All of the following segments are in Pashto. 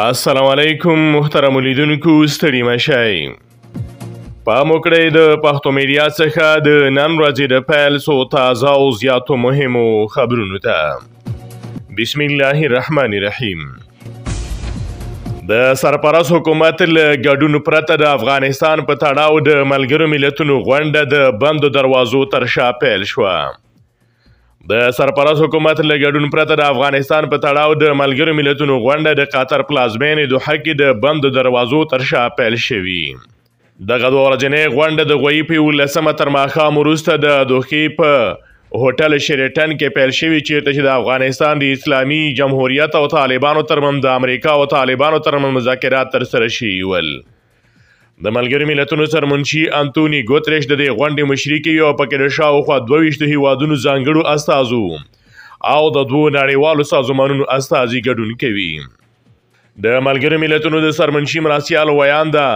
السلام علیکم محترم لیدونکو ستړي مشای په موکړې د پښتو میډیا څخه د نن ورځې د پیل سو تازه او زیاتو مهمو خبرونو ته بسم الله الرحمن الرحیم د سرپرست حکومت له ګډون پرته د افغانستان په تړاو د ملګرو ملتونو غونډه د بندو دروازو تر شا پیل شوه د سرپرست حکومت له ګډون پرته د افغانستان په تړاو د ملګرو ملتونو غونډه د قطر پلازمینې دوحه کې د بند دروازو تر شا پیل شوې دغه دوه ورځنۍ غونډه د غویی په ولسمه تر ماښام وروسته د دوخې په هوټل شریټن کې پیل شوې چې د افغانستان د اسلامي جمهوریت او طالبانو ترمنځ د امریکا او طالبانو ترمنځ مذاکرات تر سره شي ول د ملګری ملتونو سرمنشي انټونی ګوتریش د دې غونډې مشري کوي او پکې د شاوخوا 22 هیوادونو ځانګړو استازو او د دوو نړیوالو سازمانونو استازي ګډون کوي د ملګری ملتونو د سرمنشي مراسیال ویاندا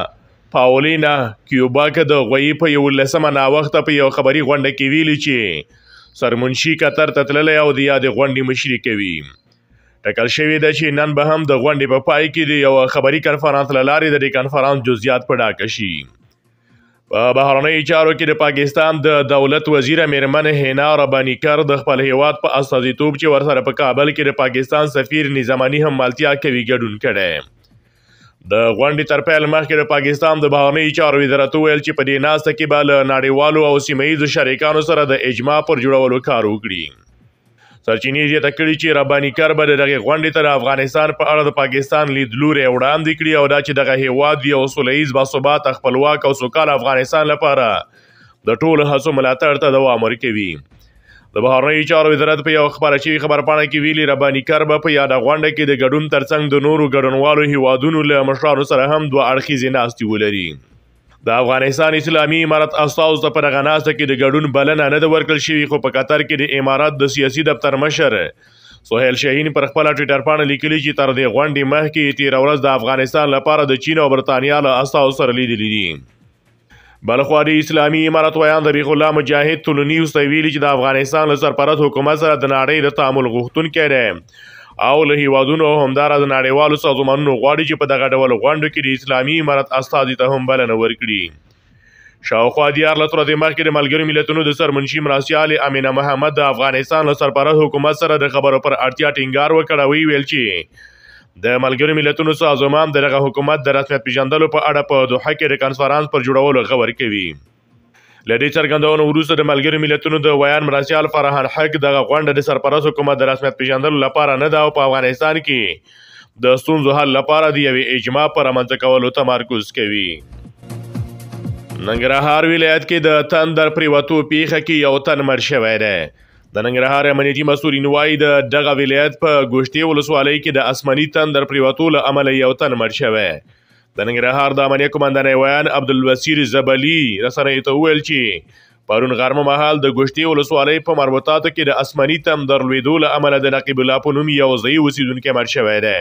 پاولینا کیوباک د غوی په یو لسمه ناوخت په یو خبري غونډه کې ویلي چې سرمنشي قطر ته تللی او د یاد غونډې مشري کوي ټاکل شوې ده چې نن به هم د غونډې په پای کې د یو خبري کنفرانس لارې د دې کنفرانس جزئیات په ډاګه شي په بهرنۍ چارو کې د پاکستان د دولت وزیر میرمن هینا ربانی کر د خپل هیواد په استازیتوب چې ورسره په کابل کې د پاکستان سفیر نظامی هم مالتیا کوي ګډون کړي د غونډې تر پیل مخکې د پاکستان د بهرنۍ چارو وزارت ویل چې په دې ناسته کې به له نړیوالو او سیمه ییزو شریکانو سره د اجماع پر جوړولو کار وکړي سرچینې دې تکړی چې ربانی کار به دغه غونډې ته افغانستان په اړه د پاکستان لیدلورې وړاندې کړي او دا چې دغه هیواد یو سولېز باثبات خپلواک او سوکال افغانستان لپاره د ټولو هڅو ملاتړ ته دوام ورکوي د بهرنیو چارو وزارت په یو خبره چې خبر پاڼه کې ویلي ربانی کرب په یاد غونډه کې د ګډون ترڅنګ د نورو ګډونوالو هیوادونو له مشرانو سره هم دوه اړخیزې ناستې ولري د افغانستان اسلامي امارت استاوز د پرغناسته کې د ګډون بلنه نه د ورکل شوی خو په قطر کې د امارات د سیاسي دفتر مشر سہیل شاهین پر خپل ټوئیټر باندې لیکلی چې تر دې غونډې مخکې تیر ورځ د افغانستان لپاره د چین او برتانیا له استاوز سره لیدلې دي بلخواري اسلامي امارت ویان د بیخ الله مجاهد تلونی اوس ویلي چې د افغانستان له سرپرست حکومت سره د نړۍ د تعامل غوښتونکي دی او له هیوادونو همدارز نړیوالو سازمانونو غواړي چې په دغه ډول غونډو کې د اسلامي امارت استاد ته هم بلنه ورکړي شاوخوا دیار له تر دې مخکې د ملګرو ملتونو د سرمنشي مرستيال امینه محمد د افغانستان له سرپرست حکومت سره د خبرو پر اړتیا ټینګار وکړ وی ویل چې د ملګرو ملتونو سازمان دغه حکومت د رسمیت پیژندلو په اړه په دوحه کې د کانفرنس پر جوړولو خبر کوي لدې څرګندونو وروسته د ملګرو ملتونو د ویان مرسیال فرحان حق دغه غونډه د سرپرست حکومت د رسمیت پیژندلو لپاره نه ده او په افغانستان کې د ستونزو حل لپاره د یوې اجماع پر رامنځته کولو تمرکز کوي ننګرهار ولایت کې د تندر پریوتو پیخه کې یو تن مر شوی دی د ننګرهار امنیتي مسولین وایي د دغه ولایت په ګوشتي ولسوالۍ کې د اسمني تندر پریوتو له امله یو تن مر شوی دی د ننګرهار د امنیه کمانډان ویان عبدالوسیر زبلی رسنۍ ته ویل چې پرون غرمه مهال د ګشتي ولسوالۍ په مربوطاتو کې د اسماني تم درلوېدو له امله د نقیب الله په نوم یو ځای اوسېدونکی مړ شوی دی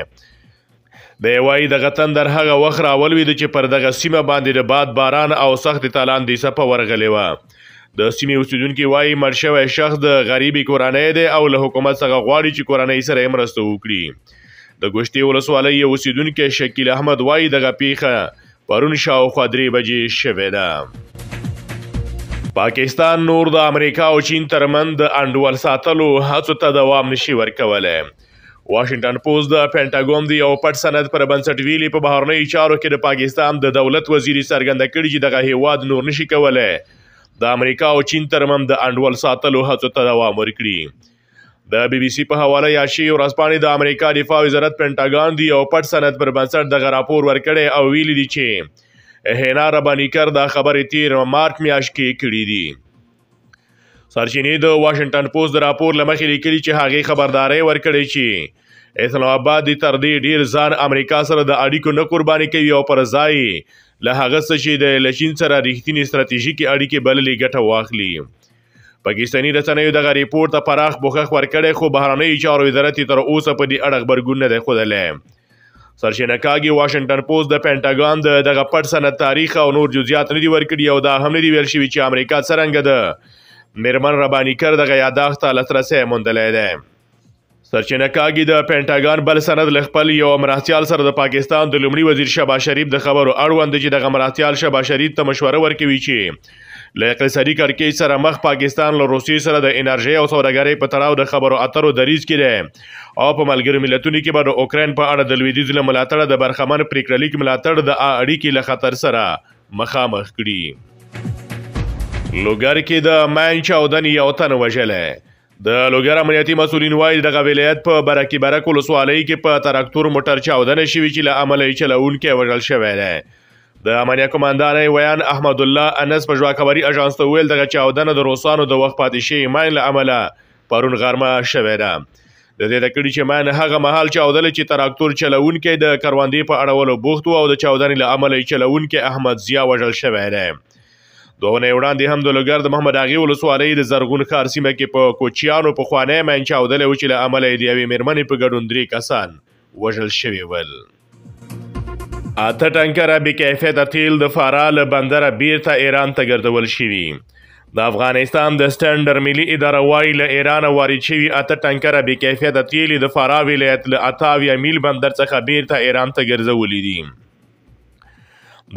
د وایي دغه تندر هغه وخت راولوېده چې پر دغه سیمه باندې د باد باران او سخت تالاندې څپه ورغلې وه د سیمې اوسېدونکي وایي مړ شوی شخص د غریبې کورنۍ دی او له حکومت څخه غواړي چې کورنۍ سره یې مرسته وکړي د ګوشتي ولسوالۍ یو اوسیدونکو شکیل احمد وای دغه پیخه پرون شاوخوا درې بجې شوې ده پاکستان نور د امریکا او چین ترمن د انډول ساتلو هڅو ته دوام نشي ورکولی واشنگټن پوز د پینټاګون د یو پټ سند پر بنسټ ویلي په بهرنیو چارو کې د پاکستان د دولت وزیري څرګنده کړي چې دغه هیواد نور نشي کولی د امریکا او چین ترمن د انډول ساتلو هڅو ته دوام ورکړي د بي بي سي په حواله یاشي او رسپانې د امریکا دفاع وزارت پینټاګان دی او پټ سند پر بنسټ د راپور ورکړی او ویلي دی چې هینا ربانیکر دا خبرې تیر مارچ میاشت کې کړې دي سرچینې د واشنگټن پوسټ د راپور لمخې لیکلي چې هغه خبرداري ورکړې چې اسلام آباد تر دې ډیر ځان امریکا سره د اړیکو نه قرباني کوي او پر ځای له هغه څه چې د لشین سره ریښتینی ستراتیژیکي اړیکې بللې ګټه واخلي پاکستانی رسنیو دغه ریپورت ته پراخ بوخخ ورکړی خو بهرنی چارو وزارت تر اوسه په دې اړه خبرګون نه دی ښودلی سرشینه کاږي واشنگټن پوسټ د پینټاګان د دغه پټ سند تاریخ او نور جزئیات نه دي ورکړي او دا هم نه دي ویل شوي چې امریکا څرنګه ده میرمن ربانی کر دغه یاداښت ته لاسرسی موندلی دی سرچینه کاږي د پینټاګان بل سند لخپل یو مراتیال سره د پاکستان د لومړي وزیر شبا شریف د خبرو اړوند چې د مراتیال شبا شریف ته مشوره ورکوي چې له اقتصادي کړکېچ سره مخ پاکستان له روسیې سره د انرژي او سوداګرۍ په تړاو د خبرو اترو دریز کې دی او په ملګرو ملتونو کې به د اوکرين په اړه د لویدیز له ملاتړه د برخمن پریکړه لیک ملاتړ د اړیکې له خطر سره مخامخ کړي لوګر کې د مانچ او دنی یو تن وژلې د لوګر امنیتي مسولین وایي دغه ولایت په برکی برک ولسوالۍ کې په تراکتور موټر چاودنه شوې چې له عملي چلون کې وژل شوی دی د امنیه کمانډان ویان احمد الله انس په ژوا خبري اژانس ته ویل دغه چاودنه د روسانو د وخت پاتې شي مایل عمله پرون غرمه شوې ده د دې د کړي چې مان هغه محل چاودل چې تراکتور چلون کې د کروندې په اړولو بوخت او د چاودنې له عمله چلون کې احمد زیا وژل شوې ده دوه وړاندې هم د لوګر د محمد اغي ولسوالۍ د زرغون خار سیمه کې په کوچیانو په خوانې مې چاودل او چې له عمله دی وی مرمنې په ګډون درې کسان وژل شوی ول اته ټانکره بې کیفیته تیل د فراه له بندره بیرته ایران ته ګرځول شوي د افغانستان د سټنډر ملي اداره وایي له ایران وارد شوي اته ټانکره بې کیفیته تیل د فراه ولایت له اتاویا میل بندر څخه بیرته ایران ته ګرځولي دي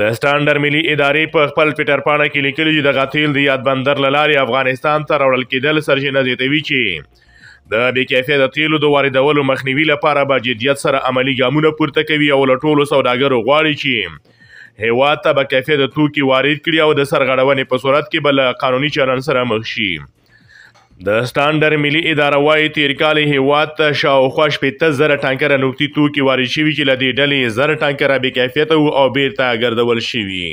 د سټانډر ملي ادارې په خپل ټویټر پاڼه کې لیکلي چې دغه تیل د یاد بندر له لارې افغانستان ته راوړل کېدل سرچینه زیاتوي چې د بې کیفیته تیلو د واردولو مخنیوي لپاره به جدیت سره عملی ګامونه پورته کوي او لټولو سوداګرو غواړي چې هیواد ته به کیفیت توکي وارد کړي او د سرغړونې په صورت کې بل قانوني چلن سره مخ شي د سټانډر ملي اداره وايي تیر کال هیواد ته شاوخوا شپږ زره ټانکر نوکتي توکي وارد شوي چې لدې ډلې زره ټانکر به کیفیت او بیرته ګرځول شوي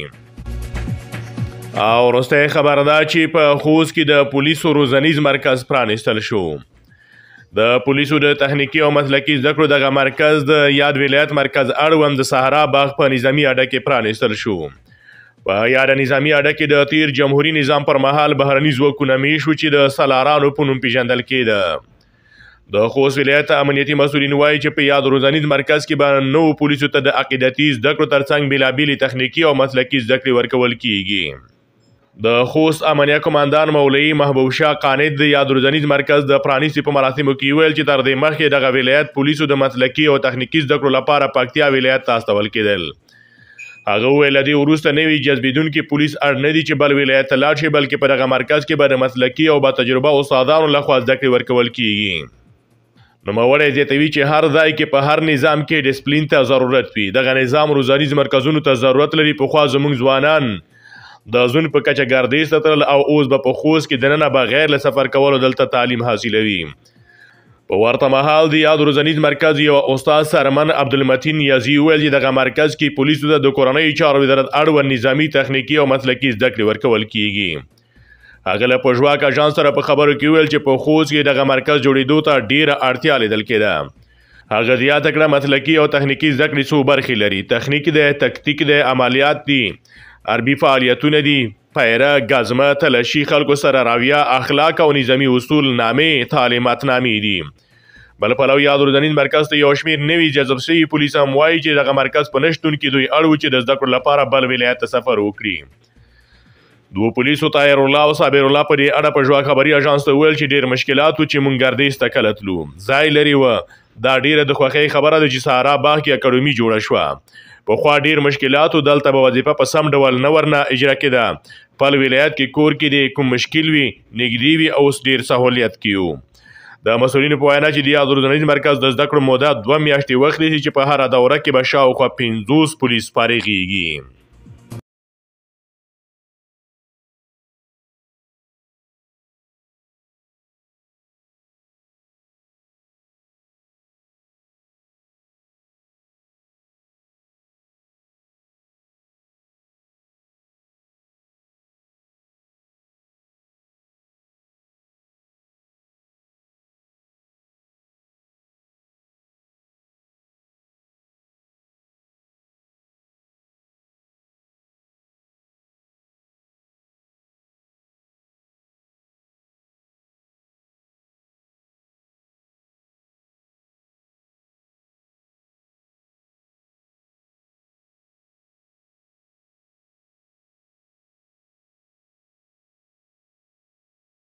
او وروسته خبردار چې په خوست کې د پولیسو روزنیز مرکز پرانیستل شو د پولیسو د تخنیکی او مسلکی زده کړو دغه مرکز د یاد ولایت مرکز اړوند د صحرا باغ په نظامی اډه کې پرانیستل شو په یاد نظامی اډه کې د تیر جمهوریت نظام پر مهال بهرنی ځواکونه می شو چې د سالارانو په نوم پیژندل کېده د خوست ولایت امنیتي مسولین وایي چې په یاد روزانیز مرکز کې به نو پولیسو ته د عقیدتي زده کړو ترڅنګ بیلابیلي تخنیکی او مسلکی زده کړې ورکول کیږي د خوست امنیه کمانډان مولوی محبوب شاه قانید د یادروزنیز مرکز د پرانیستي په مراسمو کې ویل چې تر دې مخکې دغه ولایت پولیسو د مسلکي او تخنیکی زده کړو لپاره پکتیا ویلایت تاسوول کېدل هغه ویل چې وروسته نوی جذبیدونکو پولیس اړ نه دي چې بل ولایت لاړ شي بلکې په دغه مرکز کې به د مسلکي او با تجربه استادانو لخوا زده کړې ورکول کیږي نوموړی زیاتوي چې هر ځای کې په هر نظام کې ډیسپلین ته ضرورت وي دغه نظام روزانیز مرکزونو ته ضرورت لري په خوا زموږ ځوانان د ځون په کچه ګردیز ته تل او اوس به په خوست کې دننه بغیر له سفر کولو دلته تعلیم حاصلوي په ورته مهال د یاد روزنیز مرکز یو استاد سرمن عبدالمتین یزی ویل چې دغه مرکز کې پولیسو ته د کورنۍ چارو وزارت اړوند نظامی تخنیکی او مسلکی زده کړې ورکول کیږي هغه له پژواک اژانس سره په خبرو کې ویل چې په خوځ کې دغه مرکز جوړېدو ته ډیره اړتیا لیدل کېده هغه زیاته کړه مسلکی او تخنیکی زده کړې څو برخې لري تخنیک دی تکتیک دی عملیات دی عربي فعالیتونه دي پایره غزمه تلشی خلکو سره راویه اخلاق او نظامی اصول نامې تعلیمات نامې دي بل پلو یاد اردنین مرکز ته یو شمیر نوي جذب شوی پولیس هم وایي چې دغه مرکز په نشتون کې دوی اړ و چې د زده کړو لپاره بل ولایت ته سفر وکړي دوه پولیسو طاهر الله او صابر الله په دې اړه په ژوا خبري اژانس ته ویل چې ډیر مشکلات و چې مونږ ګردیز ته کلتلو ځای لري و دا ډیره د خوخي خبره ده چې سهارا باغ کې اکیډمي جوړه شوه په خوا ډیر مشکلاتو دلته به وظیفه په سم ډول نه ورنه اجرا کده په ولایت کې کور کې د کوم مشکل وي نګدی وي او اوس ډیر سہولیت کیو د مسولینو په وینا چې د یادورنیز مرکز د زده کړو موده دوه میاشتې وخت لري چې په هر دوره کې به شاوخوا 50 پولیس فارغيږي